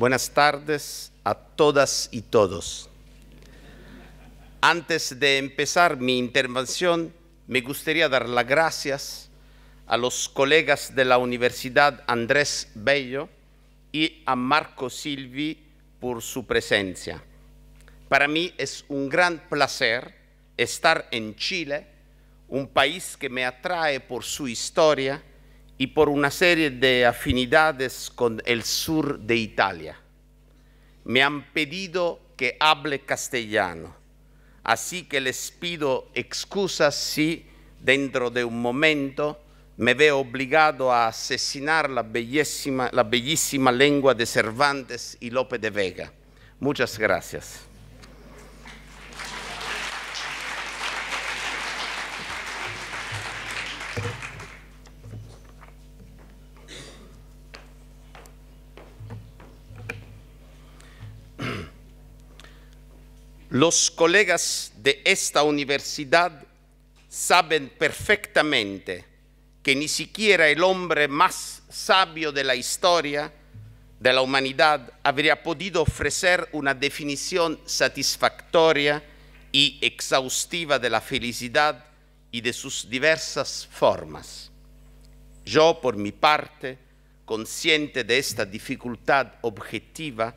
Buenas tardes a todas y todos. Antes de empezar mi intervención, me gustaría dar las gracias a los colegas de la Universidad Andrés Bello y a Marco Silvi por su presencia. Para mí es un gran placer estar en Chile, un país que me atrae por su historia y por una serie de afinidades con el sur de Italia. Me han pedido que hable castellano, así que les pido excusas si dentro de un momento me veo obligado a asesinar la bellísima, la bellísima lengua de Cervantes y Lope de Vega. Muchas gracias. Los colegas de esta universidad saben perfectamente que ni siquiera el hombre más sabio de la historia de la humanidad habría podido ofrecer una definición satisfactoria y exhaustiva de la felicidad y de sus diversas formas. Yo, por mi parte, consciente de esta dificultad objetiva,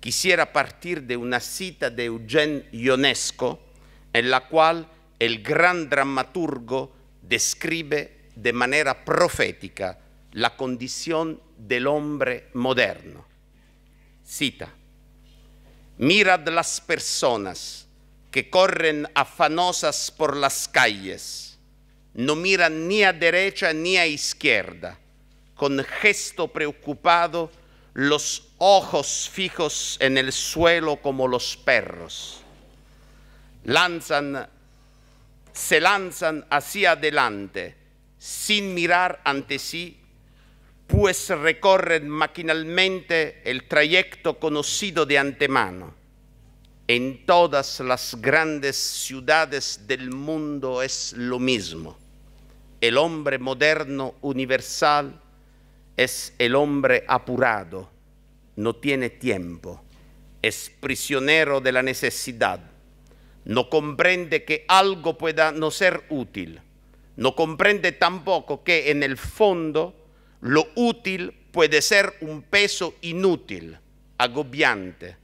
quisiera partir de una cita de Eugene Ionesco, en la cual el gran dramaturgo describe de manera profética la condición del hombre moderno. Cita, mirad las personas que corren afanosas por las calles, no miran ni a derecha ni a izquierda, con gesto preocupado los ojos fijos en el suelo como los perros. Lanzan, se lanzan hacia adelante sin mirar ante sí, pues recorren maquinalmente el trayecto conocido de antemano. En todas las grandes ciudades del mundo es lo mismo. El hombre moderno universal es el hombre apurado, no tiene tiempo, es prisionero de la necesidad, no comprende que algo pueda no ser útil, no comprende tampoco que en el fondo lo útil puede ser un peso inútil, agobiante.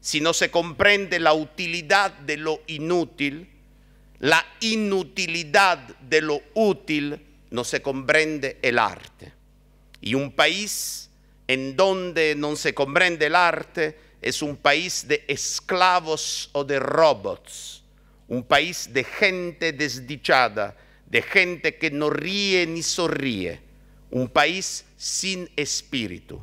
Si no se comprende la utilidad de lo inútil, la inutilidad de lo útil, no se comprende el arte. Y un país en donde no se comprende el arte es un país de esclavos o de robots, un país de gente desdichada, de gente que no ríe ni sonríe, un país sin espíritu,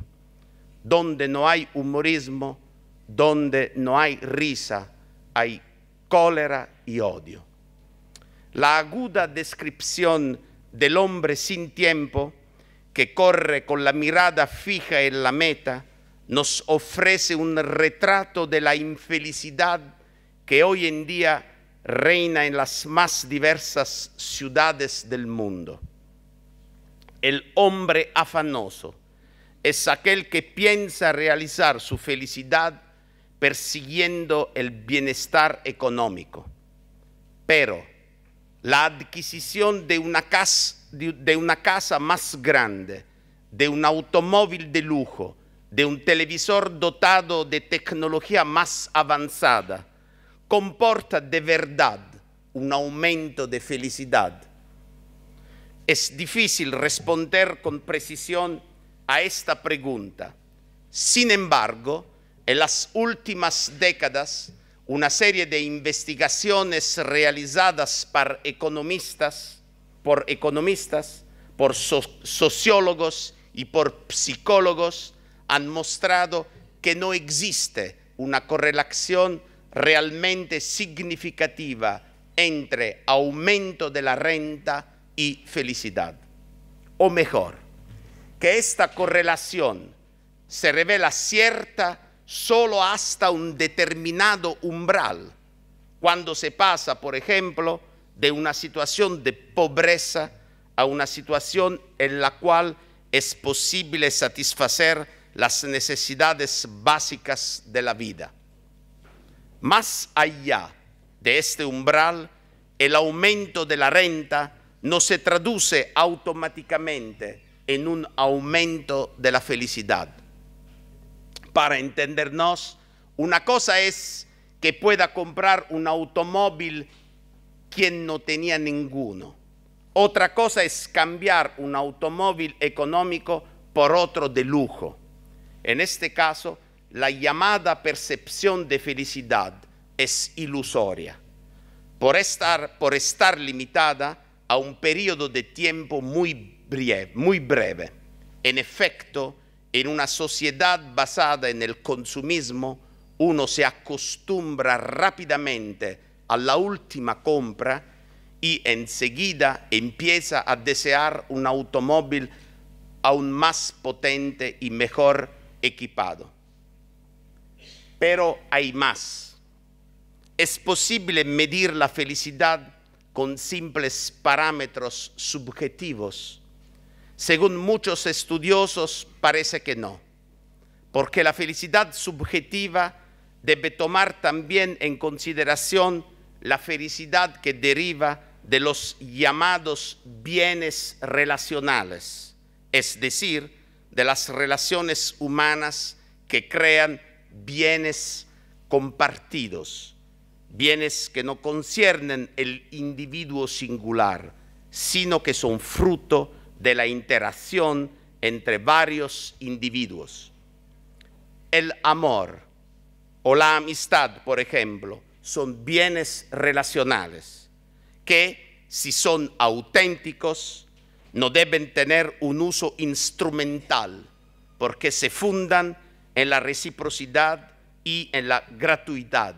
donde no hay humorismo, donde no hay risa, hay cólera y odio. La aguda descripción del hombre sin tiempo que corre con la mirada fija en la meta, nos ofrece un retrato de la infelicidad que hoy en día reina en las más diversas ciudades del mundo. El hombre afanoso es aquel que piensa realizar su felicidad persiguiendo el bienestar económico, pero la adquisición de una, casa, más grande, de un automóvil de lujo, de un televisor dotado de tecnología más avanzada, comporta de verdad un aumento de felicidad. Es difícil responder con precisión a esta pregunta. Sin embargo, en las últimas décadas, una serie de investigaciones realizadas por economistas, por economistas, por sociólogos y por psicólogos han mostrado que no existe una correlación realmente significativa entre aumento de la renta y felicidad. O mejor, que esta correlación se revela cierta solo hasta un determinado umbral. Cuando se pasa, por ejemplo, de una situación de pobreza a una situación en la cual es posible satisfacer las necesidades básicas de la vida. Más allá de este umbral, el aumento de la renta no se traduce automáticamente en un aumento de la felicidad para entendernos, una cosa es que pueda comprar un automóvil quien no tenía ninguno. Otra cosa es cambiar un automóvil económico por otro de lujo. En este caso, la llamada percepción de felicidad es ilusoria, por estar, por estar limitada a un periodo de tiempo muy breve, muy breve. En efecto, en una sociedad basada en el consumismo, uno se acostumbra rápidamente a la última compra y enseguida empieza a desear un automóvil aún más potente y mejor equipado. Pero hay más. Es posible medir la felicidad con simples parámetros subjetivos según muchos estudiosos, parece que no, porque la felicidad subjetiva debe tomar también en consideración la felicidad que deriva de los llamados bienes relacionales, es decir, de las relaciones humanas que crean bienes compartidos, bienes que no conciernen el individuo singular, sino que son fruto de la interacción entre varios individuos. El amor o la amistad, por ejemplo, son bienes relacionales que, si son auténticos, no deben tener un uso instrumental porque se fundan en la reciprocidad y en la gratuidad.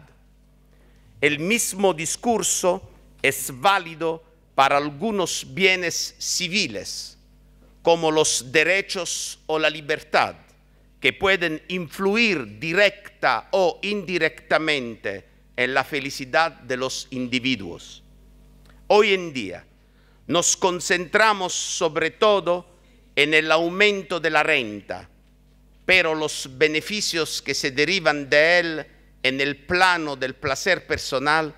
El mismo discurso es válido para algunos bienes civiles, como los derechos o la libertad, que pueden influir directa o indirectamente en la felicidad de los individuos. Hoy en día nos concentramos sobre todo en el aumento de la renta, pero los beneficios que se derivan de él en el plano del placer personal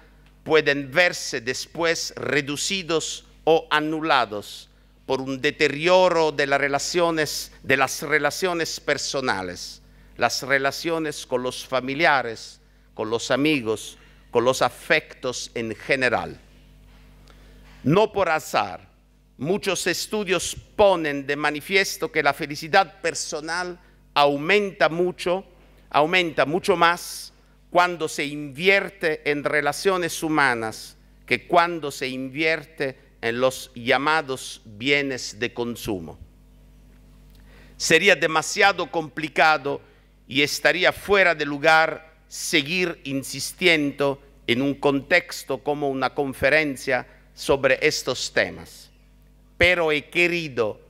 pueden verse después reducidos o anulados por un deterioro de las relaciones, de las relaciones personales, las relaciones con los familiares, con los amigos, con los afectos en general. No por azar, muchos estudios ponen de manifiesto que la felicidad personal aumenta mucho, aumenta mucho más cuando se invierte en relaciones humanas que cuando se invierte en los llamados bienes de consumo. Sería demasiado complicado y estaría fuera de lugar seguir insistiendo en un contexto como una conferencia sobre estos temas. Pero he querido,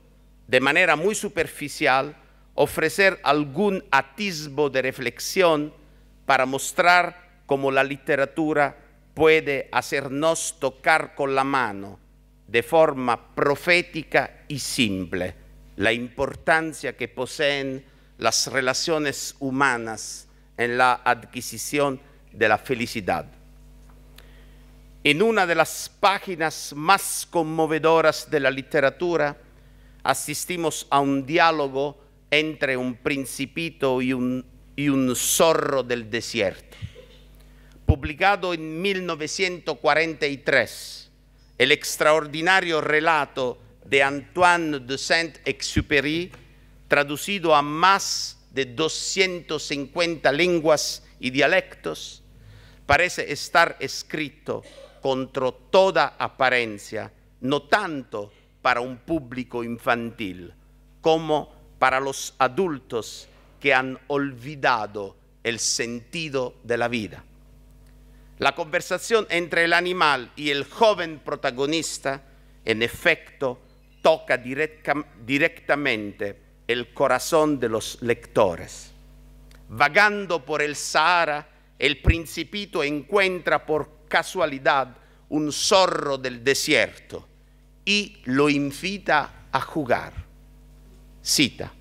de manera muy superficial, ofrecer algún atisbo de reflexión para mostrar cómo la literatura puede hacernos tocar con la mano de forma profética y simple la importancia que poseen las relaciones humanas en la adquisición de la felicidad. En una de las páginas más conmovedoras de la literatura asistimos a un diálogo entre un principito y un y un zorro del desierto, publicado en 1943, el extraordinario relato de Antoine de Saint-Exupéry, traducido a más de 250 lenguas y dialectos, parece estar escrito contra toda apariencia, no tanto para un público infantil como para los adultos que han olvidado el sentido de la vida. La conversación entre el animal y el joven protagonista, en efecto, toca directamente el corazón de los lectores. Vagando por el Sahara, el principito encuentra por casualidad un zorro del desierto y lo invita a jugar. Cita.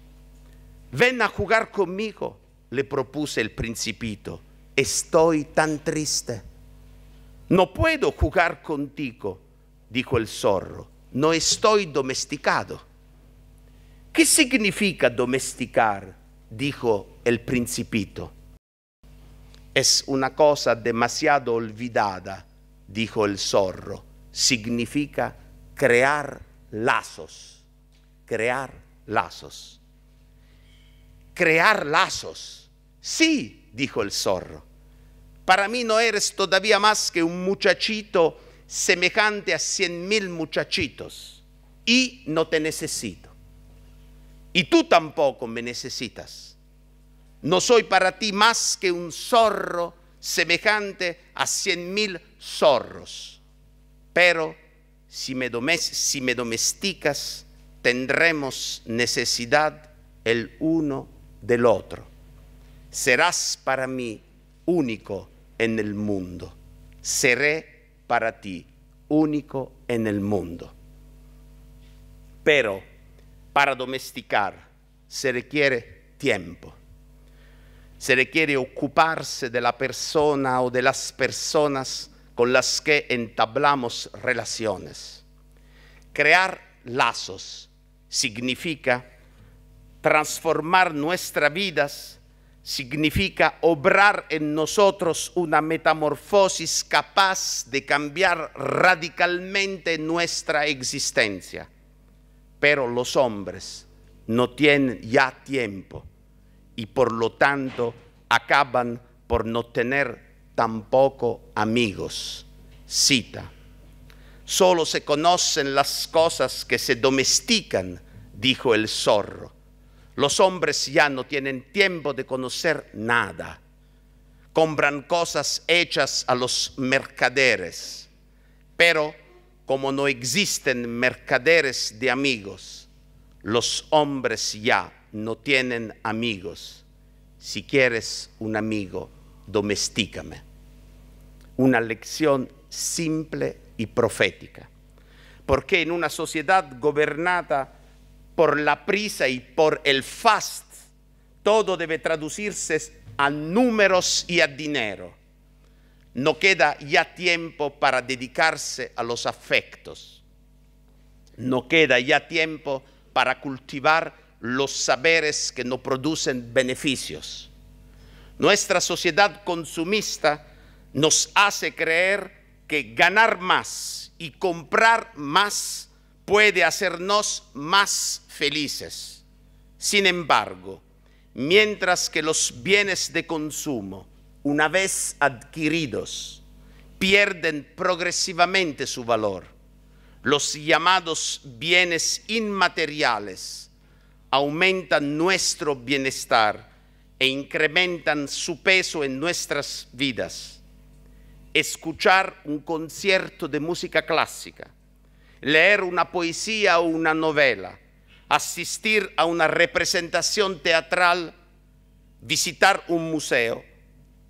Ven a jugar conmigo, le propuse el principito. Estoy tan triste. No puedo jugar contigo, dijo el zorro. No estoy domesticado. ¿Qué significa domesticar? dijo el principito. Es una cosa demasiado olvidada, dijo el zorro. Significa crear lazos, crear lazos crear lazos. Sí, dijo el zorro, para mí no eres todavía más que un muchachito semejante a cien mil muchachitos y no te necesito. Y tú tampoco me necesitas. No soy para ti más que un zorro semejante a cien mil zorros. Pero si me, si me domesticas, tendremos necesidad el uno del otro. Serás para mí único en el mundo. Seré para ti único en el mundo. Pero para domesticar se requiere tiempo. Se requiere ocuparse de la persona o de las personas con las que entablamos relaciones. Crear lazos significa transformar nuestras vidas significa obrar en nosotros una metamorfosis capaz de cambiar radicalmente nuestra existencia. Pero los hombres no tienen ya tiempo y por lo tanto acaban por no tener tampoco amigos. Cita. Solo se conocen las cosas que se domestican, dijo el zorro los hombres ya no tienen tiempo de conocer nada. Compran cosas hechas a los mercaderes, pero como no existen mercaderes de amigos, los hombres ya no tienen amigos. Si quieres un amigo, domestícame. Una lección simple y profética. Porque en una sociedad gobernada por la prisa y por el fast, todo debe traducirse a números y a dinero. No queda ya tiempo para dedicarse a los afectos. No queda ya tiempo para cultivar los saberes que no producen beneficios. Nuestra sociedad consumista nos hace creer que ganar más y comprar más puede hacernos más felices. Sin embargo, mientras que los bienes de consumo, una vez adquiridos, pierden progresivamente su valor, los llamados bienes inmateriales aumentan nuestro bienestar e incrementan su peso en nuestras vidas. Escuchar un concierto de música clásica leer una poesía o una novela, asistir a una representación teatral, visitar un museo,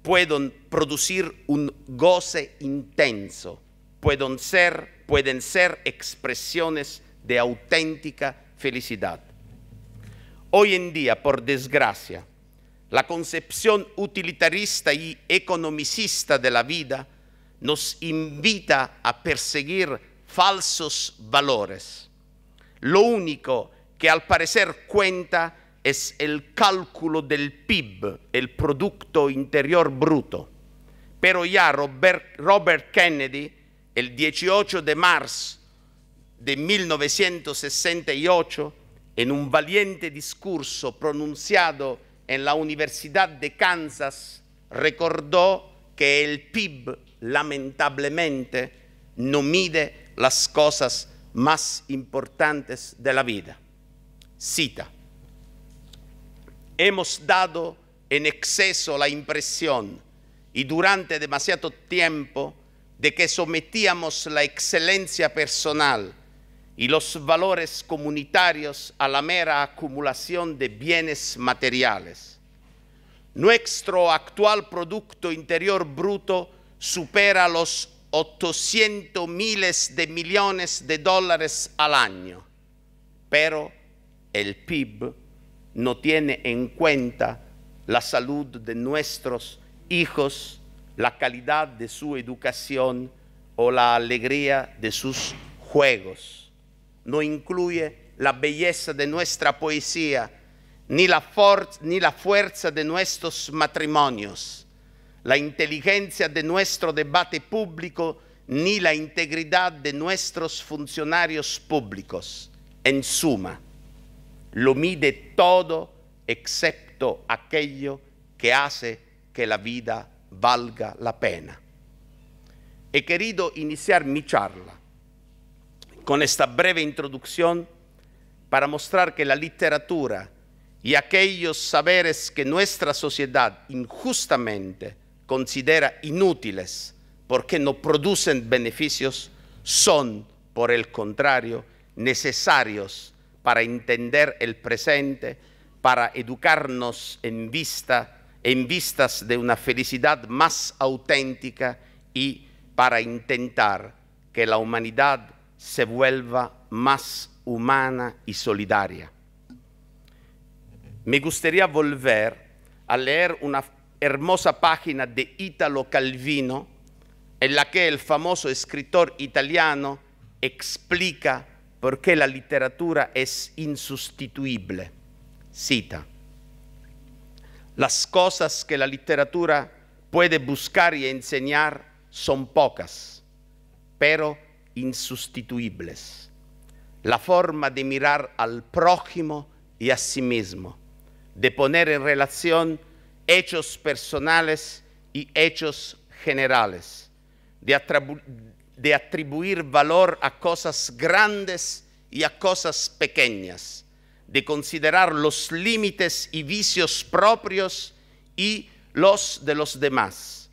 pueden producir un goce intenso, pueden ser, pueden ser expresiones de auténtica felicidad. Hoy en día, por desgracia, la concepción utilitarista y economicista de la vida nos invita a perseguir falsos valores. Lo único que al parecer cuenta es el cálculo del PIB, el Producto Interior Bruto. Pero ya Robert, Robert Kennedy, el 18 de marzo de 1968, en un valiente discurso pronunciado en la Universidad de Kansas, recordó que el PIB lamentablemente no mide las cosas más importantes de la vida. Cita. Hemos dado en exceso la impresión y durante demasiado tiempo de que sometíamos la excelencia personal y los valores comunitarios a la mera acumulación de bienes materiales. Nuestro actual Producto Interior Bruto supera los 800 miles de millones de dólares al año, pero el PIB no tiene en cuenta la salud de nuestros hijos, la calidad de su educación o la alegría de sus juegos. No incluye la belleza de nuestra poesía, ni la, ni la fuerza de nuestros matrimonios, la inteligencia de nuestro debate público ni la integridad de nuestros funcionarios públicos. En suma, lo mide todo excepto aquello que hace que la vida valga la pena. He querido iniciar mi charla con esta breve introducción para mostrar que la literatura y aquellos saberes que nuestra sociedad injustamente considera inútiles porque no producen beneficios son, por el contrario, necesarios para entender el presente, para educarnos en vista en vistas de una felicidad más auténtica y para intentar que la humanidad se vuelva más humana y solidaria. Me gustaría volver a leer una hermosa página de Italo Calvino, en la que el famoso escritor italiano explica por qué la literatura es insustituible. Cita, las cosas que la literatura puede buscar y enseñar son pocas, pero insustituibles. La forma de mirar al prójimo y a sí mismo, de poner en relación hechos personales y hechos generales, de, atribuir valor a cosas grandes y a cosas pequeñas, de considerar los límites y vicios propios y los de los demás,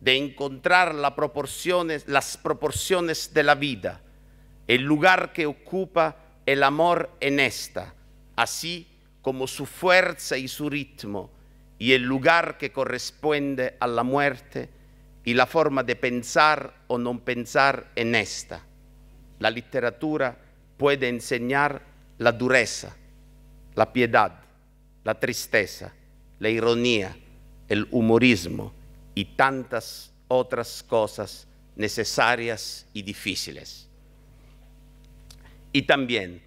de encontrar las proporciones de la vida, el lugar que ocupa el amor en esta, así como su fuerza y su ritmo, y el lugar que corresponde a la muerte y la forma de pensar o no pensar en esta. La literatura puede enseñar la dureza, la piedad, la tristeza, la ironía, el humorismo y tantas otras cosas necesarias y difíciles. Y también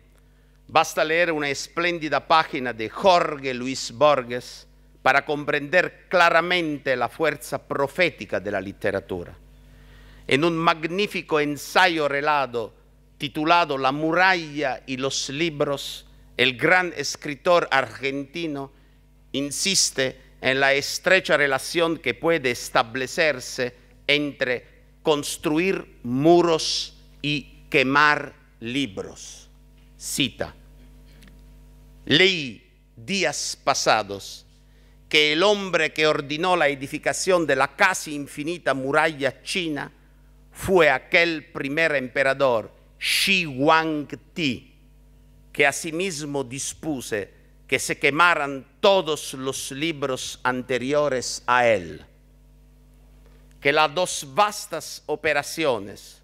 basta leer una espléndida página de Jorge Luis Borges, para comprender claramente la fuerza profética de la literatura. En un magnífico ensayo relado titulado La muralla y los libros, el gran escritor argentino insiste en la estrecha relación que puede establecerse entre construir muros y quemar libros. Cita. Leí días pasados que el hombre que ordenó la edificación de la casi infinita muralla china fue aquel primer emperador, Shi Wang Ti, que asimismo dispuse que se quemaran todos los libros anteriores a él, que las dos vastas operaciones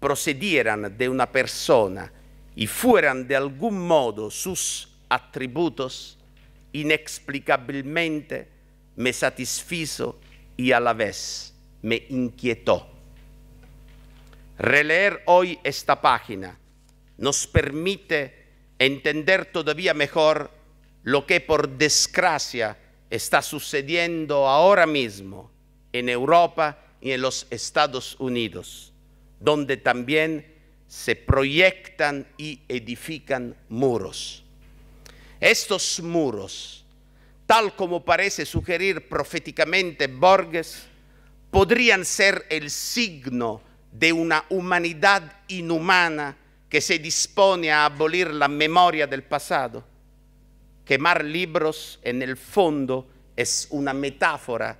procedieran de una persona y fueran de algún modo sus atributos inexplicablemente me satisfizo y a la vez me inquietó. Releer hoy esta página nos permite entender todavía mejor lo que por desgracia está sucediendo ahora mismo en Europa y en los Estados Unidos, donde también se proyectan y edifican muros. Estos muros, tal como parece sugerir proféticamente Borges, podrían ser el signo de una humanidad inhumana que se dispone a abolir la memoria del pasado. Quemar libros en el fondo es una metáfora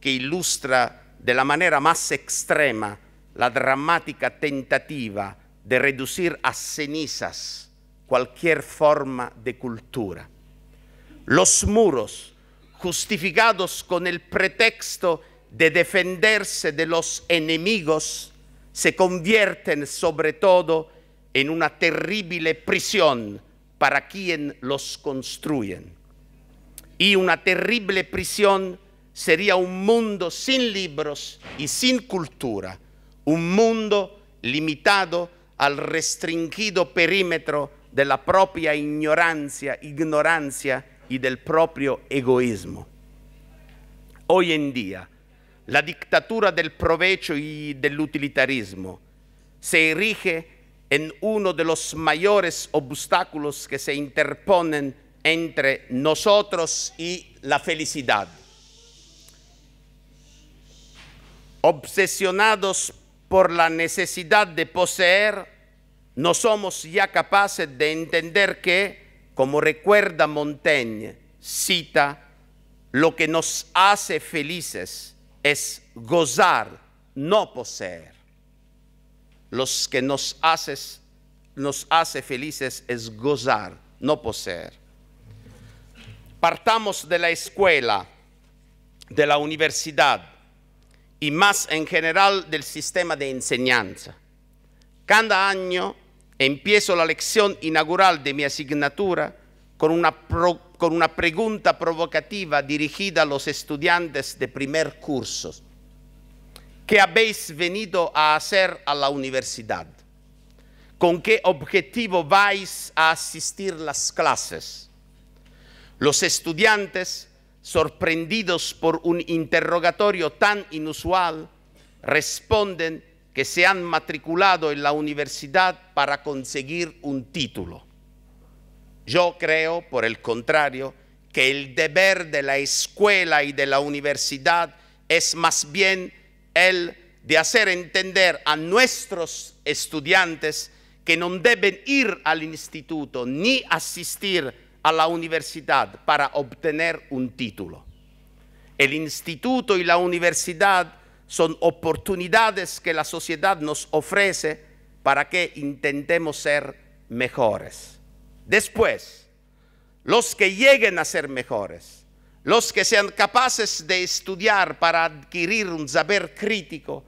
que ilustra de la manera más extrema la dramática tentativa de reducir a cenizas cualquier forma de cultura. Los muros, justificados con el pretexto de defenderse de los enemigos, se convierten sobre todo en una terrible prisión para quien los construyen. Y una terrible prisión sería un mundo sin libros y sin cultura, un mundo limitado al restringido perímetro de la propia ignorancia, ignorancia y del propio egoísmo. Hoy en día, la dictadura del provecho y del utilitarismo se erige en uno de los mayores obstáculos que se interponen entre nosotros y la felicidad. Obsesionados por la necesidad de poseer no somos ya capaces de entender que, como recuerda Montaigne, cita, lo que nos hace felices es gozar, no poseer. Los que nos, haces, nos hace felices es gozar, no poseer. Partamos de la escuela, de la universidad y más en general del sistema de enseñanza. Cada año Empiezo la lección inaugural de mi asignatura con una, con una pregunta provocativa dirigida a los estudiantes de primer curso. ¿Qué habéis venido a hacer a la universidad? ¿Con qué objetivo vais a asistir las clases? Los estudiantes, sorprendidos por un interrogatorio tan inusual, responden que se han matriculado en la universidad para conseguir un título. Yo creo, por el contrario, que el deber de la escuela y de la universidad es más bien el de hacer entender a nuestros estudiantes que no deben ir al instituto ni asistir a la universidad para obtener un título. El instituto y la universidad son oportunidades que la sociedad nos ofrece para que intentemos ser mejores. Después, los que lleguen a ser mejores, los que sean capaces de estudiar para adquirir un saber crítico,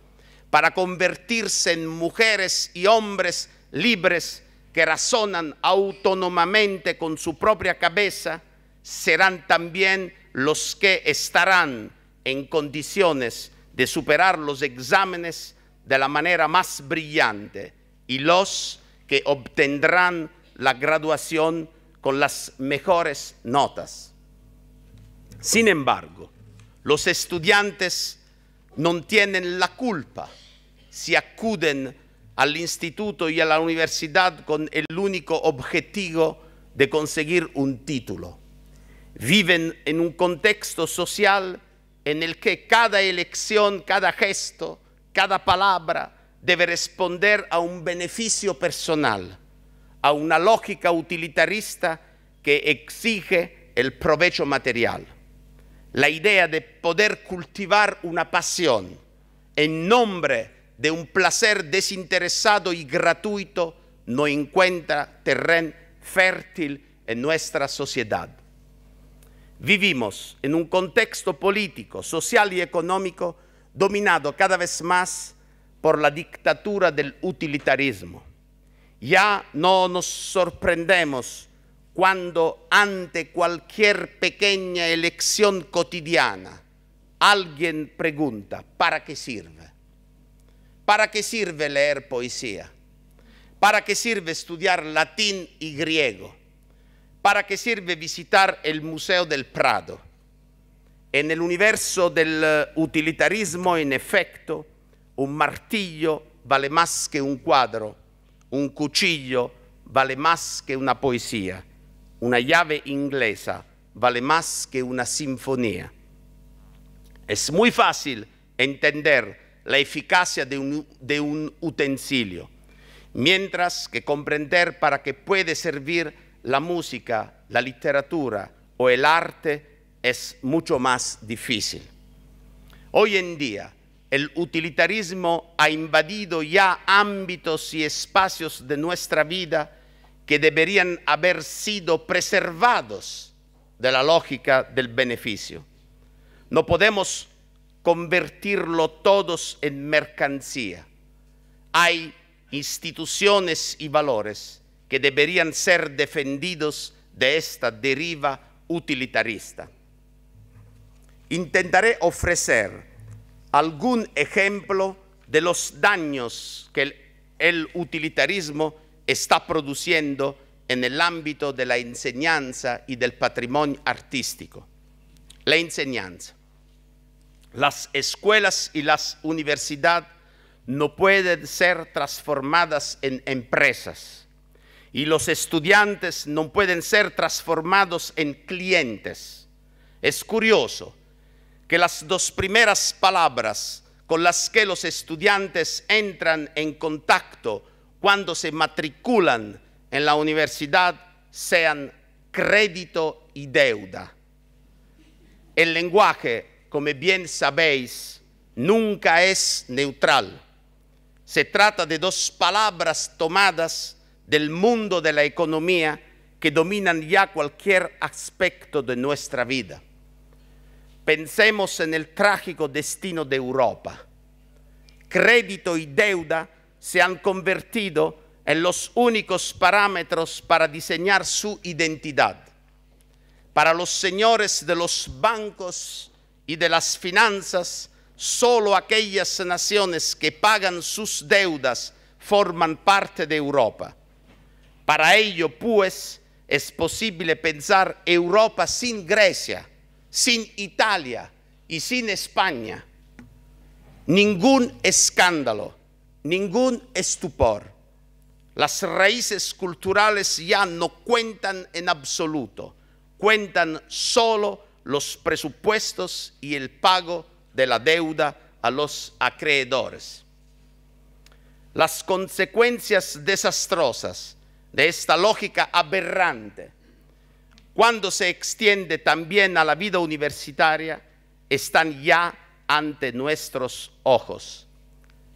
para convertirse en mujeres y hombres libres que razonan autónomamente con su propia cabeza, serán también los que estarán en condiciones de superar los exámenes de la manera más brillante y los que obtendrán la graduación con las mejores notas. Sin embargo, los estudiantes no tienen la culpa si acuden al instituto y a la universidad con el único objetivo de conseguir un título. Viven en un contexto social en el que cada elección, cada gesto, cada palabra debe responder a un beneficio personal, a una lógica utilitarista que exige el provecho material. La idea de poder cultivar una pasión en nombre de un placer desinteresado y gratuito no encuentra terreno fértil en nuestra sociedad. Vivimos en un contexto político, social y económico dominado cada vez más por la dictadura del utilitarismo. Ya no nos sorprendemos cuando ante cualquier pequeña elección cotidiana alguien pregunta, ¿para qué sirve? ¿Para qué sirve leer poesía? ¿Para qué sirve estudiar latín y griego? ¿Para qué sirve visitar el Museo del Prado? En el universo del eh, utilitarismo, en efecto, un martillo vale más que un cuadro, un cuchillo vale más que una poesía, una llave inglesa vale más que una sinfonía. Es muy fácil entender la eficacia de un, utensilio, mientras que comprender para qué puede servir la música, la literatura o el arte es mucho más difícil. Hoy en día el utilitarismo ha invadido ya ámbitos y espacios de nuestra vida que deberían haber sido preservados de la lógica del beneficio. No podemos convertirlo todos en mercancía. Hay instituciones y valores que deberían ser defendidos de esta deriva utilitarista. Intentaré ofrecer algún ejemplo de los daños que el, utilitarismo está produciendo en el ámbito de la enseñanza y del patrimonio artístico. La enseñanza. Las escuelas y las universidades no pueden ser transformadas en empresas y los estudiantes no pueden ser transformados en clientes. Es curioso que las dos primeras palabras con las que los estudiantes entran en contacto cuando se matriculan en la universidad sean crédito y deuda. El lenguaje, como bien sabéis, nunca es neutral. Se trata de dos palabras tomadas del mundo de la economía que dominan ya cualquier aspecto de nuestra vida. Pensemos en el trágico destino de Europa. Crédito y deuda se han convertido en los únicos parámetros para diseñar su identidad. Para los señores de los bancos y de las finanzas, solo aquellas naciones que pagan sus deudas forman parte de Europa para ello, pues, es posible pensar Europa sin Grecia, sin Italia y sin España. Ningún escándalo, ningún estupor. Las raíces culturales ya no cuentan en absoluto, cuentan solo los presupuestos y el pago de la deuda a los acreedores. Las consecuencias desastrosas de esta lógica aberrante, cuando se extiende también a la vida universitaria, están ya ante nuestros ojos.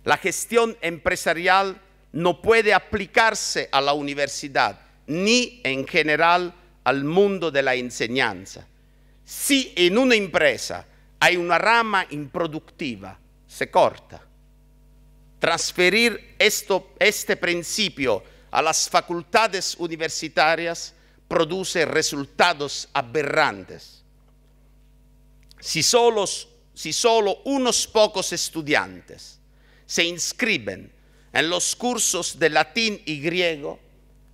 La gestión empresarial no puede aplicarse a la universidad, ni en general al mundo de la enseñanza. Si en una empresa hay una rama improductiva, se corta. Transferir este principio a las facultades universitarias produce resultados aberrantes. Si solo, unos pocos estudiantes se inscriben en los cursos de latín y griego,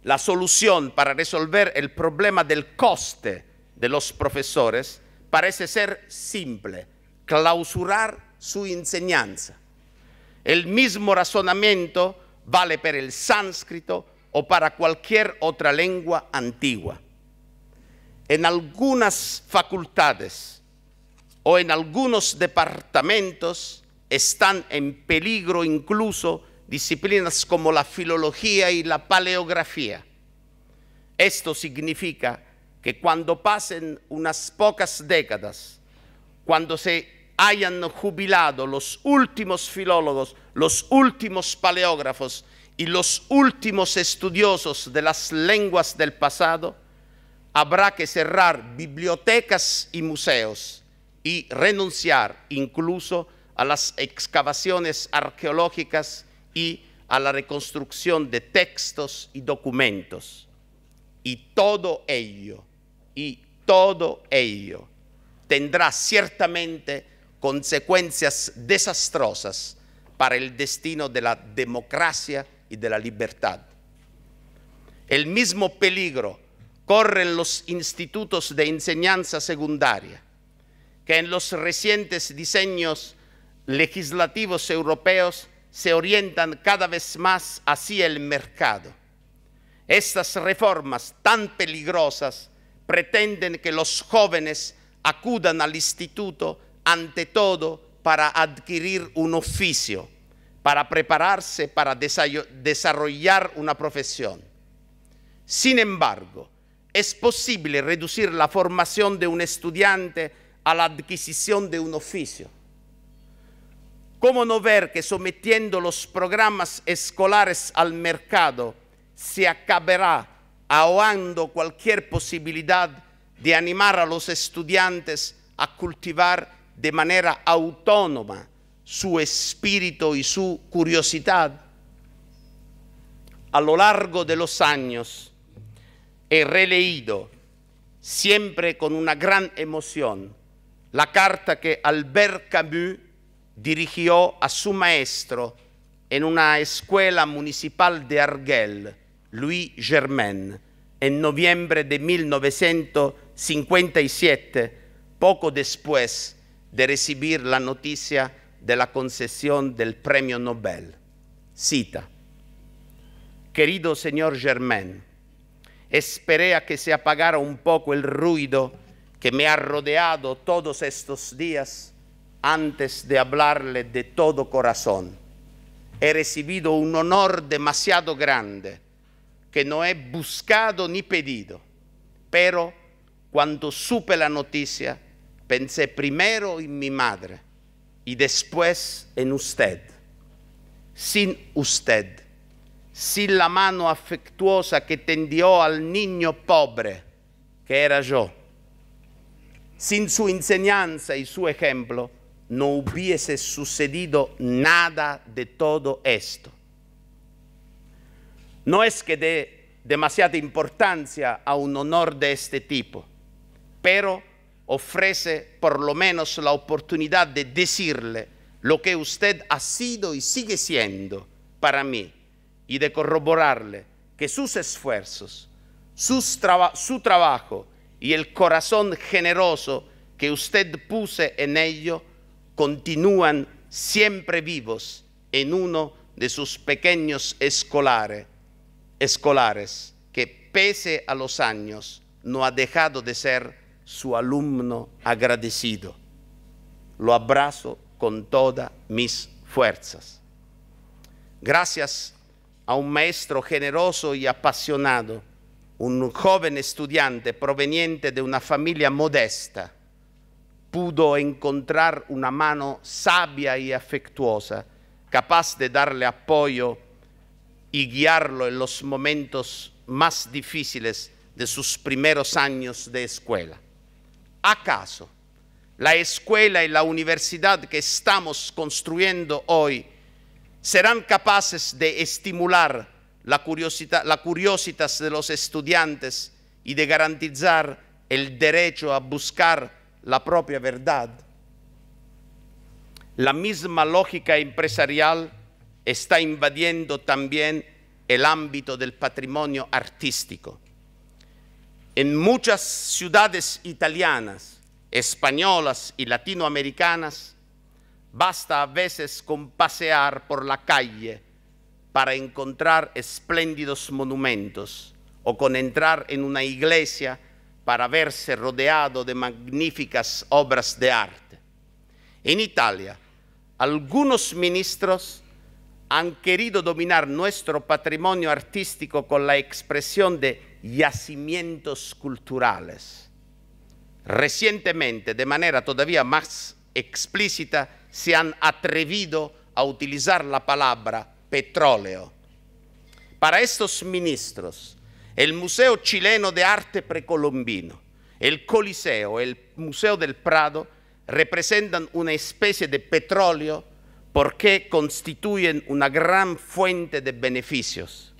la solución para resolver el problema del coste de los profesores parece ser simple, clausurar su enseñanza. El mismo razonamiento vale para el sánscrito, o para cualquier otra lengua antigua. En algunas facultades o en algunos departamentos están en peligro incluso disciplinas como la filología y la paleografía. Esto significa que cuando pasen unas pocas décadas, cuando se hayan jubilado los últimos filólogos, los últimos paleógrafos, y los últimos estudiosos de las lenguas del pasado, habrá que cerrar bibliotecas y museos y renunciar incluso a las excavaciones arqueológicas y a la reconstrucción de textos y documentos. Y todo ello, y todo ello tendrá ciertamente consecuencias desastrosas para el destino de la democracia y de la libertad. El mismo peligro corren los institutos de enseñanza secundaria, que en los recientes diseños legislativos europeos se orientan cada vez más hacia el mercado. Estas reformas tan peligrosas pretenden que los jóvenes acudan al instituto ante todo para adquirir un oficio para prepararse, para desarrollar una profesión. Sin embargo, es posible reducir la formación de un estudiante a la adquisición de un oficio. ¿Cómo no ver que sometiendo los programas escolares al mercado se acabará ahogando cualquier posibilidad de animar a los estudiantes a cultivar de manera autónoma su espíritu y su curiosidad a lo largo de los años he releído siempre con una gran emoción la carta que Albert Camus dirigió a su maestro en una escuela municipal de Argel, Louis Germain, en noviembre de 1957, poco después de recibir la noticia de la concesión del premio Nobel. Cita, querido señor Germain, esperé a que se apagara un poco el ruido que me ha rodeado todos estos días antes de hablarle de todo corazón. He recibido un honor demasiado grande que no he buscado ni pedido, pero cuando supe la noticia pensé primero en mi madre y después en usted, sin usted, sin la mano afectuosa que tendió al niño pobre que era yo, sin su enseñanza y su ejemplo, no hubiese sucedido nada de todo esto. No es que dé demasiada importancia a un honor de este tipo, pero ofrece por lo menos la oportunidad de decirle lo que usted ha sido y sigue siendo para mí y de corroborarle que sus esfuerzos, su trabajo y el corazón generoso que usted puse en ello continúan siempre vivos en uno de sus pequeños escolares que pese a los años no ha dejado de ser su alumno agradecido. Lo abrazo con todas mis fuerzas. Gracias a un maestro generoso y apasionado, un joven estudiante proveniente de una familia modesta, pudo encontrar una mano sabia y afectuosa, capaz de darle apoyo y guiarlo en los momentos más difíciles de sus primeros años de escuela. ¿Acaso La escuela y la universidad que estamos construyendo hoy serán capaces de estimular la curiosidad de los estudiantes y de garantizar el derecho a buscar la propia verdad. La misma lógica empresarial está invadiendo también el ámbito del patrimonio artístico en muchas ciudades italianas, españolas y latinoamericanas, basta a veces con pasear por la calle para encontrar espléndidos monumentos o con entrar en una iglesia para verse rodeado de magníficas obras de arte. En Italia, algunos ministros han querido dominar nuestro patrimonio artístico con la expresión de yacimientos culturales. Recientemente, de manera todavía más explícita, se han atrevido a utilizar la palabra petróleo. Para estos ministros, el Museo Chileno de Arte Precolombino, el Coliseo, el Museo del Prado, representan una especie de petróleo porque constituyen una gran fuente de beneficios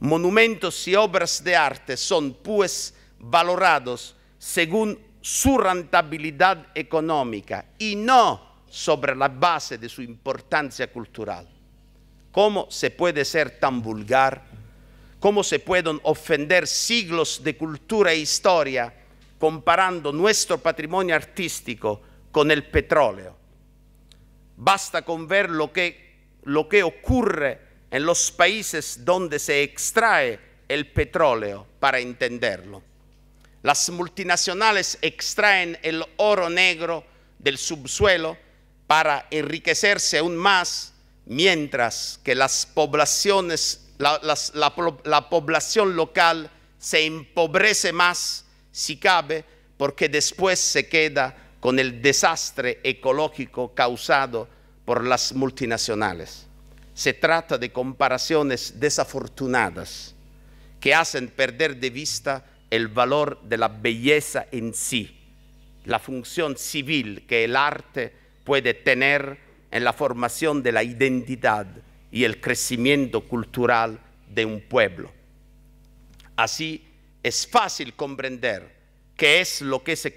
monumentos y obras de arte son pues valorados según su rentabilidad económica y no sobre la base de su importancia cultural. ¿Cómo se puede ser tan vulgar? ¿Cómo se pueden ofender siglos de cultura e historia comparando nuestro patrimonio artístico con el petróleo? Basta con ver lo que, lo que ocurre en los países donde se extrae el petróleo, para entenderlo. Las multinacionales extraen el oro negro del subsuelo para enriquecerse aún más, mientras que las poblaciones, la, la población local se empobrece más, si cabe, porque después se queda con el desastre ecológico causado por las multinacionales se trata de comparaciones desafortunadas que hacen perder de vista el valor de la belleza en sí, la función civil que el arte puede tener en la formación de la identidad y el crecimiento cultural de un pueblo. Así es fácil comprender qué es lo que se,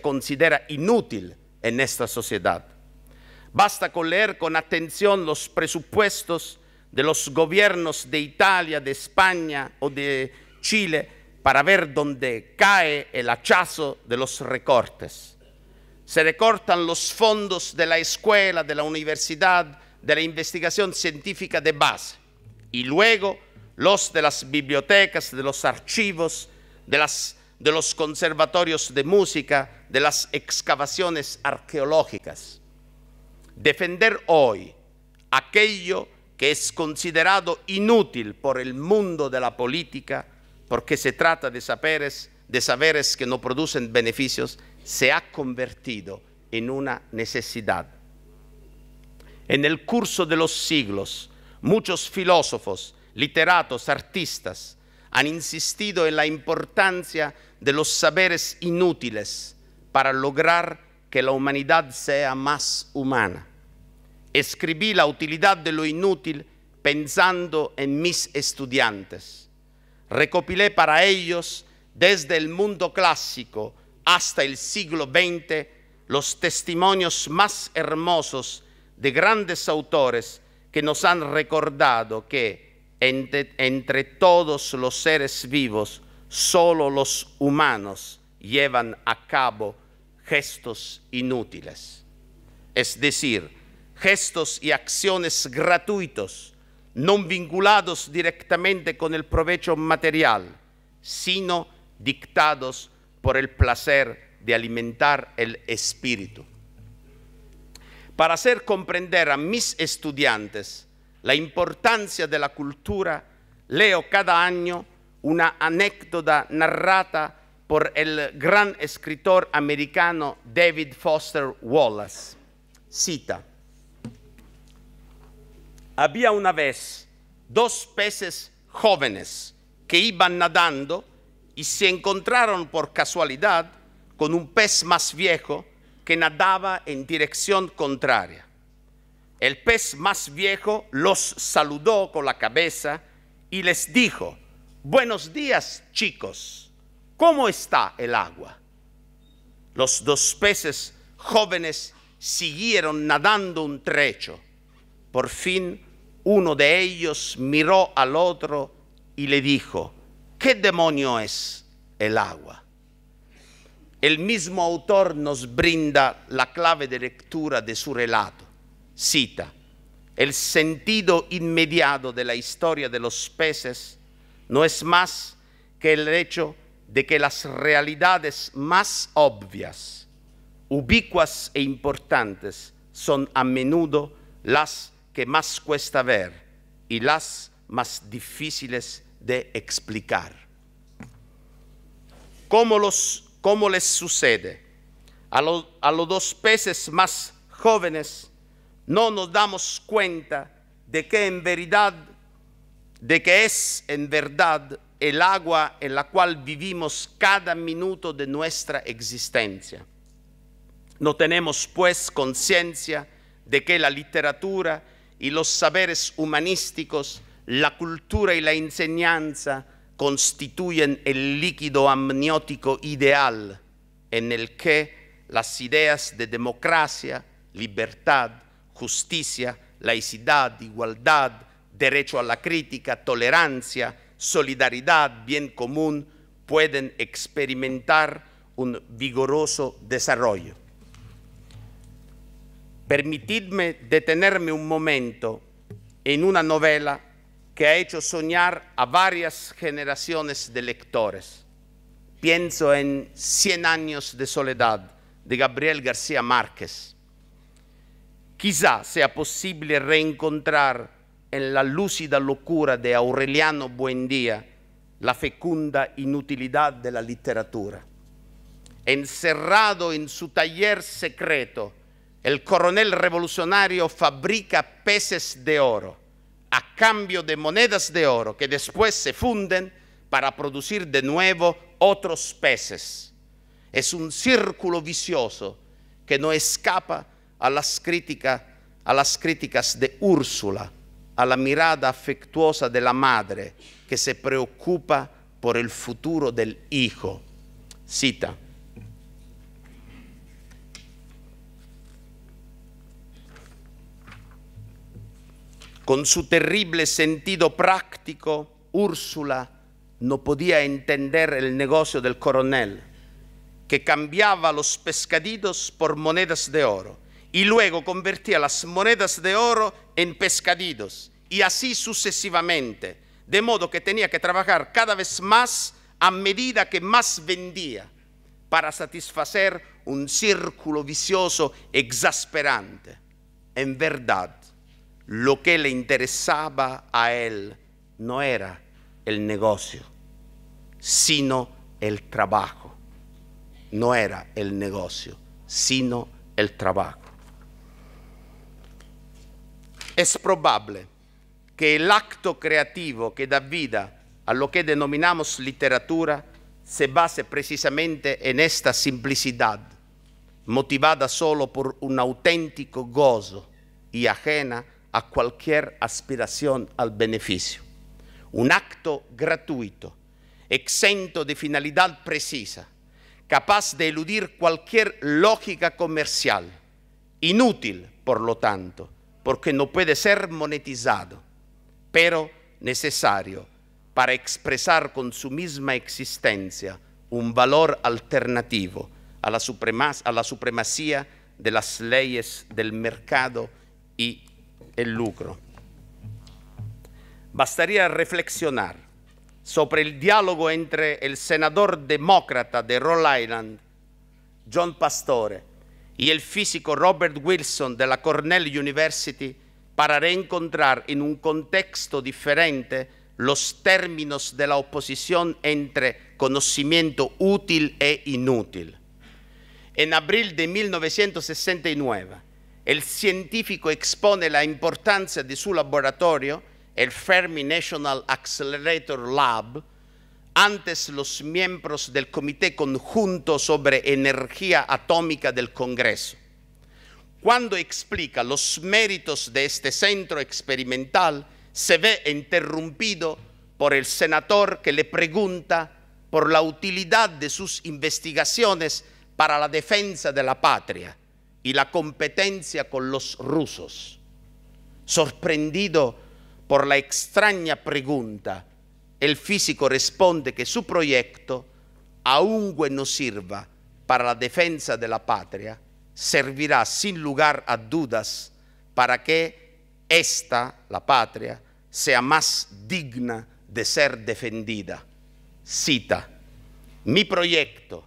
considera inútil en esta sociedad Basta con leer con atención los presupuestos de los gobiernos de Italia, de España o de Chile para ver dónde cae el hachazo de los recortes. Se recortan los fondos de la escuela, de la universidad, de la investigación científica de base y luego los de las bibliotecas, de los archivos, de, de los conservatorios de música, de las excavaciones arqueológicas defender hoy aquello que es considerado inútil por el mundo de la política, porque se trata de saberes, que no producen beneficios, se ha convertido en una necesidad. En el curso de los siglos, muchos filósofos, literatos, artistas han insistido en la importancia de los saberes inútiles para lograr que la humanidad sea más humana. Escribí la utilidad de lo inútil pensando en mis estudiantes. Recopilé para ellos desde el mundo clásico hasta el siglo XX los testimonios más hermosos de grandes autores que nos han recordado que entre, todos los seres vivos, solo los humanos llevan a cabo gestos inútiles, es decir, gestos y acciones gratuitos, no vinculados directamente con el provecho material, sino dictados por el placer de alimentar el espíritu. Para hacer comprender a mis estudiantes la importancia de la cultura, leo cada año una anécdota narrata por el gran escritor americano David Foster Wallace. Cita. Había una vez dos peces jóvenes que iban nadando y se encontraron por casualidad con un pez más viejo que nadaba en dirección contraria. El pez más viejo los saludó con la cabeza y les dijo, buenos días chicos ¿Cómo está el agua? Los dos peces jóvenes siguieron nadando un trecho. Por fin uno de ellos miró al otro y le dijo, ¿qué demonio es el agua? El mismo autor nos brinda la clave de lectura de su relato. Cita, el sentido inmediato de la historia de los peces no es más que el hecho de que las realidades más obvias, ubicuas e importantes son a menudo las que más cuesta ver y las más difíciles de explicar. ¿Cómo, les sucede? A, los dos peces más jóvenes no nos damos cuenta de que en verdad, de que es en verdad el agua en la cual vivimos cada minuto de nuestra existencia. No tenemos pues conciencia de que la literatura y los saberes humanísticos, la cultura y la enseñanza constituyen el líquido amniótico ideal en el que las ideas de democracia, libertad, justicia, laicidad, igualdad, derecho a la crítica, tolerancia, solidaridad, bien común, pueden experimentar un vigoroso desarrollo. Permitidme detenerme un momento en una novela que ha hecho soñar a varias generaciones de lectores. Pienso en Cien años de soledad de Gabriel García Márquez. Quizá sea posible reencontrar en la lúcida locura de Aureliano Buendía la fecunda inutilidad de la literatura. Encerrado en su taller secreto, el coronel revolucionario fabrica peces de oro a cambio de monedas de oro que después se funden para producir de nuevo otros peces. Es un círculo vicioso que no escapa a las, a las críticas de Úrsula a la mirada afectuosa de la madre que se preocupa por el futuro del hijo. Cita. Con su terrible sentido práctico, Úrsula no podía entender el negocio del coronel, que cambiaba los pescaditos por monedas de oro y luego convertía las monedas de oro en pescaditos y así sucesivamente, de modo que tenía que trabajar cada vez más a medida que más vendía para satisfacer un círculo vicioso exasperante. En verdad, lo que le interesaba a él no era el negocio, sino el trabajo. No era el negocio, sino el trabajo. Es probable que el acto creativo que da vida a lo que denominamos literatura se base precisamente en esta simplicidad, motivada solo por un auténtico gozo y ajena a cualquier aspiración al beneficio. Un acto gratuito, exento de finalidad precisa, capaz de eludir cualquier lógica comercial, inútil, por lo tanto, porque no puede ser monetizado, pero necesario para expresar con su misma existencia un valor alternativo a la, supremacía de las leyes del mercado y el lucro. Bastaría reflexionar sobre el diálogo entre el senador demócrata de Rhode Island, John Pastore, y el físico Robert Wilson de la Cornell University para reencontrar en un contexto diferente los términos de la oposición entre conocimiento útil e inútil. En abril de 1969, el científico expone la importancia de su laboratorio, el Fermi National Accelerator Lab, antes los miembros del Comité Conjunto sobre Energía Atómica del Congreso. Cuando explica los méritos de este centro experimental, se ve interrumpido por el senador que le pregunta por la utilidad de sus investigaciones para la defensa de la patria y la competencia con los rusos. Sorprendido por la extraña pregunta, el físico responde que su proyecto, aunque no sirva para la defensa de la patria, servirá sin lugar a dudas para que esta, la patria, sea más digna de ser defendida. Cita, mi proyecto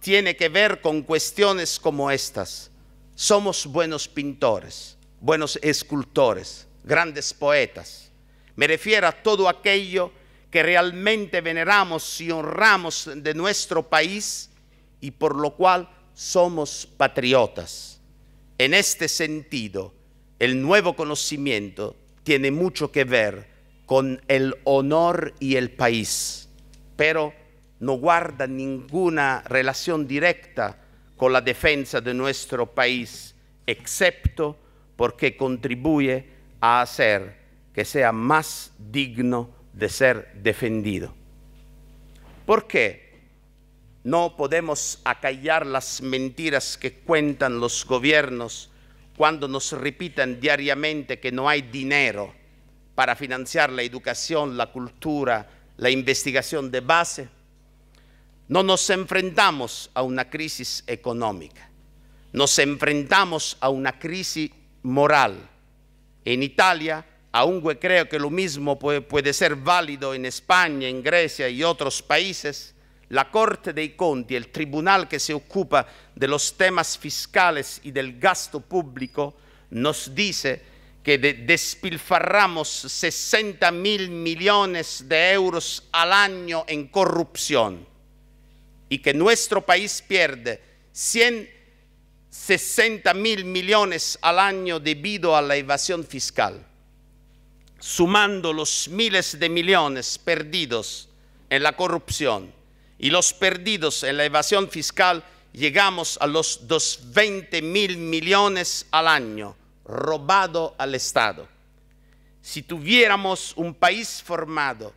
tiene que ver con cuestiones como estas. Somos buenos pintores, buenos escultores, grandes poetas. Me refiero a todo aquello que realmente veneramos y honramos de nuestro país y por lo cual somos patriotas. En este sentido, el nuevo conocimiento tiene mucho que ver con el honor y el país, pero no guarda ninguna relación directa con la defensa de nuestro país, excepto porque contribuye a hacer que sea más digno de ser defendido. ¿Por qué No podemos acallar las mentiras que cuentan los gobiernos cuando nos repitan diariamente que no hay dinero para financiar la educación, la cultura, la investigación de base. No nos enfrentamos a una crisis económica, nos enfrentamos a una crisis moral. En Italia aunque creo que lo mismo puede, ser válido en España, en Grecia y otros países, la Corte de Conti, el tribunal que se ocupa de los temas fiscales y del gasto público, nos dice que despilfarramos 60 mil millones de euros al año en corrupción y que nuestro país pierde 160 mil millones al año debido a la evasión fiscal sumando los miles de millones perdidos en la corrupción y los perdidos en la evasión fiscal, llegamos a los 20 mil millones al año robado al Estado. Si tuviéramos un país formado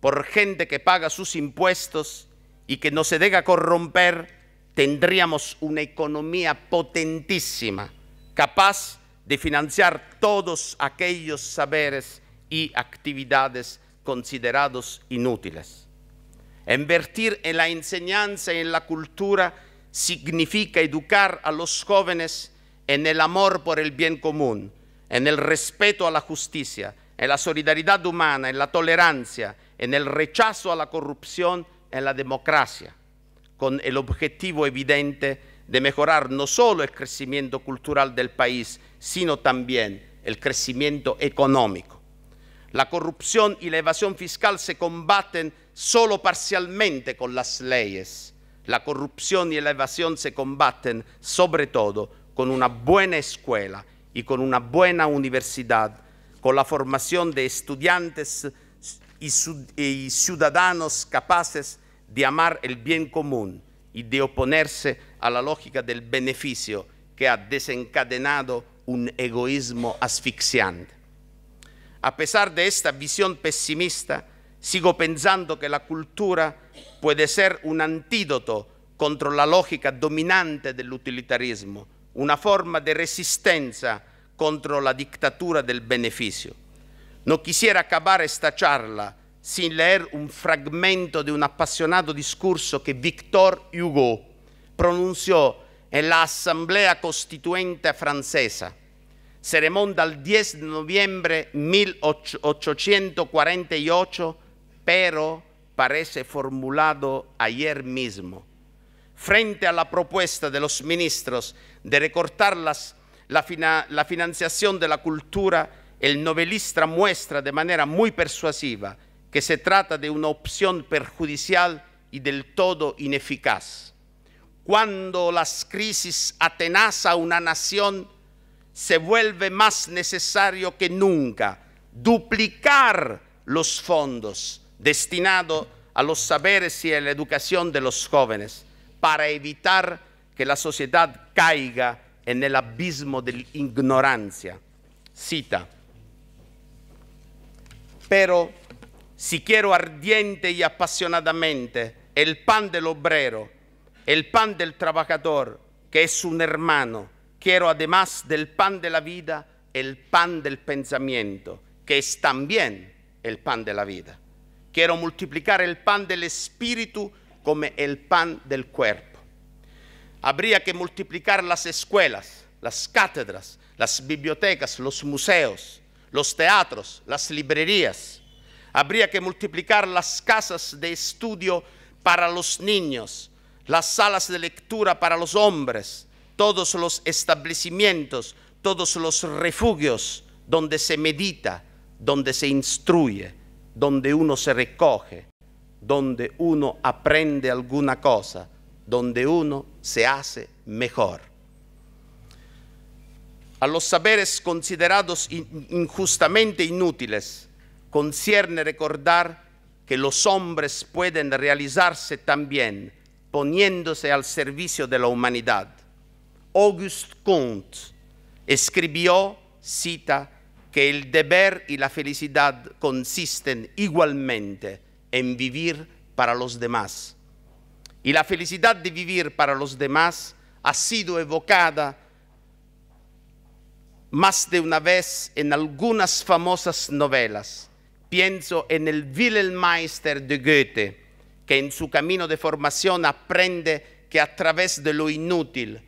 por gente que paga sus impuestos y que no se deja corromper, tendríamos una economía potentísima, capaz de financiar todos aquellos saberes y actividades considerados inútiles. Invertir en la enseñanza y en la cultura significa educar a los jóvenes en el amor por el bien común, en el respeto a la justicia, en la solidaridad humana, en la tolerancia, en el rechazo a la corrupción, en la democracia, con el objetivo evidente de mejorar no solo el crecimiento cultural del país, sino también el crecimiento económico. La corrupción y la evasión fiscal se combaten solo parcialmente con las leyes. La corrupción y la evasión se combaten sobre todo con una buena escuela y con una buena universidad, con la formación de estudiantes y ciudadanos capaces de amar el bien común y de oponerse alla logica del beneficio che ha desencadenato un egoismo asfixiante. A pesar de esta visión pesimista, sigo pensando que la cultura puede ser un antídoto contro la lógica dominante dell'utilitarismo, una forma de resistenza contro la dictatura del beneficio. No quisiera acabar esta charla sin leer un fragmento de un appassionato discorso che Victor Hugo pronunció en la Asamblea Constituente francesa. Se remonta 10 de noviembre 1848, pero parece formulado ayer mismo. Frente a la propuesta de los ministros de recortar la financiación de la cultura, el novelista muestra de manera muy persuasiva que se trata de una opción perjudicial y del todo ineficaz. Cuando las crisis atenaza a una nación, se vuelve más necesario que nunca duplicar los fondos destinados a los saberes y a la educación de los jóvenes para evitar que la sociedad caiga en el abismo de la ignorancia. Cita. Pero si quiero ardiente y apasionadamente el pan del obrero, el pan del trabajador, que es un hermano. Quiero además del pan de la vida, el pan del pensamiento, que es también el pan de la vida. Quiero multiplicar el pan del espíritu como el pan del cuerpo. Habría que multiplicar las escuelas, las cátedras, las bibliotecas, los museos, los teatros, las librerías. Habría que multiplicar las casas de estudio para los niños, las salas de lectura para los hombres, todos los establecimientos, todos los refugios donde se medita, donde se instruye, donde uno se recoge, donde uno aprende alguna cosa, donde uno se hace mejor. A los saberes considerados injustamente inútiles concierne recordar que los hombres pueden realizarse también poniéndose al servicio de la humanidad. Auguste Comte escribió, cita, que el deber y la felicidad consisten igualmente en vivir para los demás. Y la felicidad de vivir para los demás ha sido evocada más de una vez en algunas famosas novelas. Pienso en el Meister de Goethe, que en su camino de formación aprende que a través de lo inútil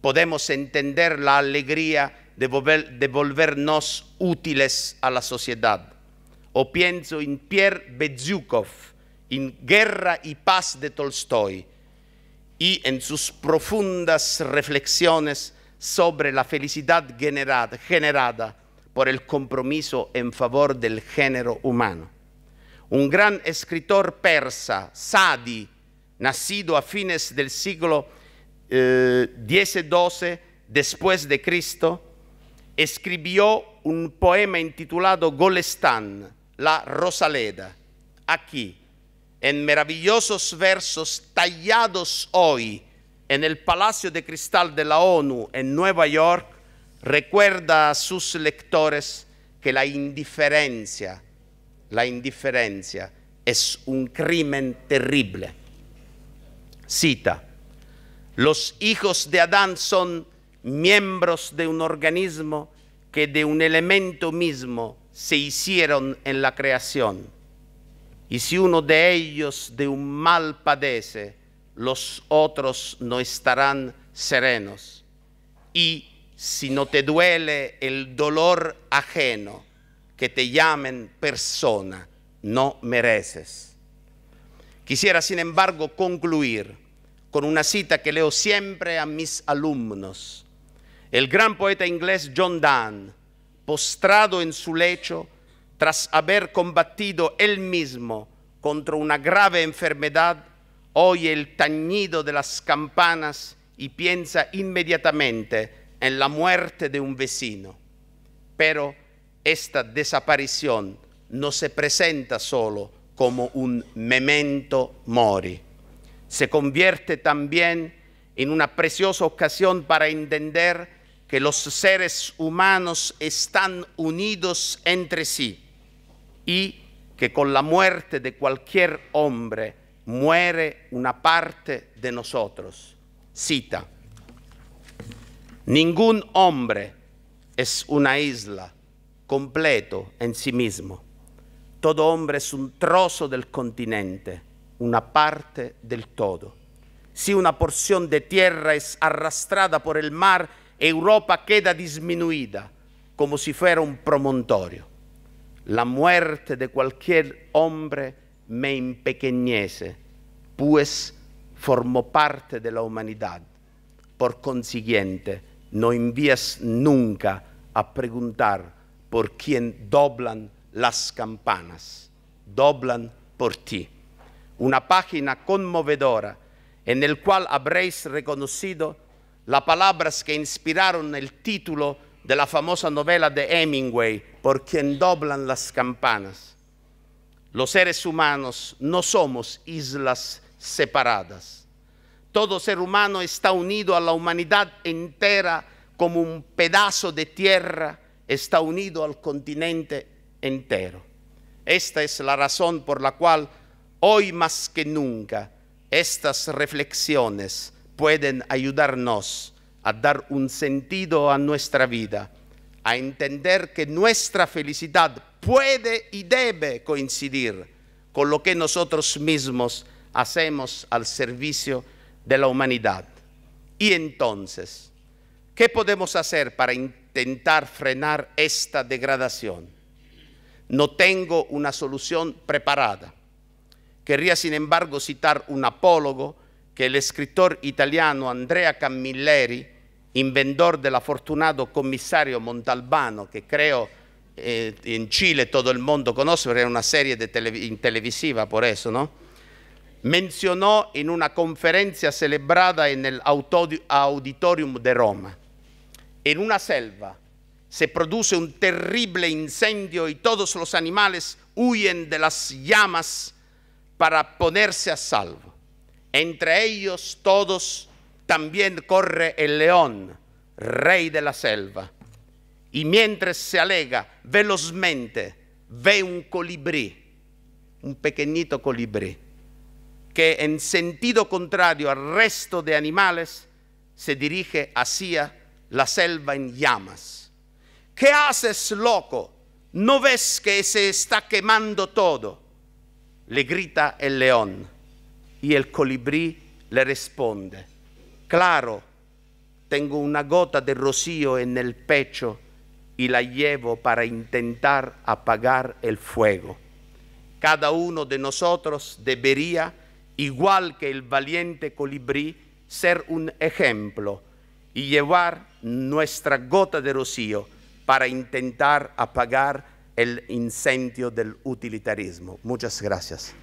podemos entender la alegría de, volvernos útiles a la sociedad. O pienso en Pierre Bezukhov, en Guerra y Paz de Tolstoy, y en sus profundas reflexiones sobre la felicidad generada por el compromiso en favor del género humano un gran escritor persa, Sadi, nacido a fines del siglo xii eh, después de Cristo, escribió un poema intitulado Golestán, la Rosaleda, aquí, en maravillosos versos tallados hoy en el Palacio de Cristal de la ONU en Nueva York, recuerda a sus lectores que la indiferencia la indiferencia es un crimen terrible. Cita, los hijos de Adán son miembros de un organismo que de un elemento mismo se hicieron en la creación. Y si uno de ellos de un mal padece, los otros no estarán serenos. Y si no te duele el dolor ajeno, que te llamen persona no mereces. Quisiera, sin embargo, concluir con una cita que leo siempre a mis alumnos. El gran poeta inglés John Donne, postrado en su lecho, tras haber combatido él mismo contra una grave enfermedad, oye el tañido de las campanas y piensa inmediatamente en la muerte de un vecino. Pero esta desaparición no se presenta solo como un memento mori, se convierte también en una preciosa ocasión para entender que los seres humanos están unidos entre sí y que con la muerte de cualquier hombre muere una parte de nosotros. Cita, ningún hombre es una isla completo en sí mismo. Todo hombre es un trozo del continente, una parte del todo. Si una porción de tierra es arrastrada por el mar, Europa queda disminuida como si fuera un promontorio. La muerte de cualquier hombre me empequeñece, pues formo parte de la humanidad. Por consiguiente, no envías nunca a preguntar por quien doblan las campanas, doblan por ti. Una página conmovedora en el cual habréis reconocido las palabras que inspiraron el título de la famosa novela de Hemingway, por quien doblan las campanas. Los seres humanos no somos islas separadas. Todo ser humano está unido a la humanidad entera como un pedazo de tierra está unido al continente entero. Esta es la razón por la cual hoy más que nunca estas reflexiones pueden ayudarnos a dar un sentido a nuestra vida, a entender que nuestra felicidad puede y debe coincidir con lo que nosotros mismos hacemos al servicio de la humanidad. Y entonces, ¿qué podemos hacer para intentar frenar esta degradación. No tengo una solución preparada. Querría, sin embargo, citar un apólogo que el escritor italiano Andrea Camilleri, inventor del afortunato commissario Montalbano, che creo eh, in Cile tutto il mondo conosce perché è una serie tele in televisiva, por eso, ¿no? menzionò in una conferenza celebrata Auditorium di Roma. en una selva se produce un terrible incendio y todos los animales huyen de las llamas para ponerse a salvo. Entre ellos todos también corre el león, rey de la selva. Y mientras se alega velozmente, ve un colibrí, un pequeñito colibrí, que en sentido contrario al resto de animales se dirige hacia la selva en llamas. ¿Qué haces, loco? ¿No ves que se está quemando todo? Le grita el león y el colibrí le responde, claro, tengo una gota de rocío en el pecho y la llevo para intentar apagar el fuego. Cada uno de nosotros debería, igual que el valiente colibrí, ser un ejemplo y llevar nuestra gota de rocío para intentar apagar el incendio del utilitarismo. Muchas gracias.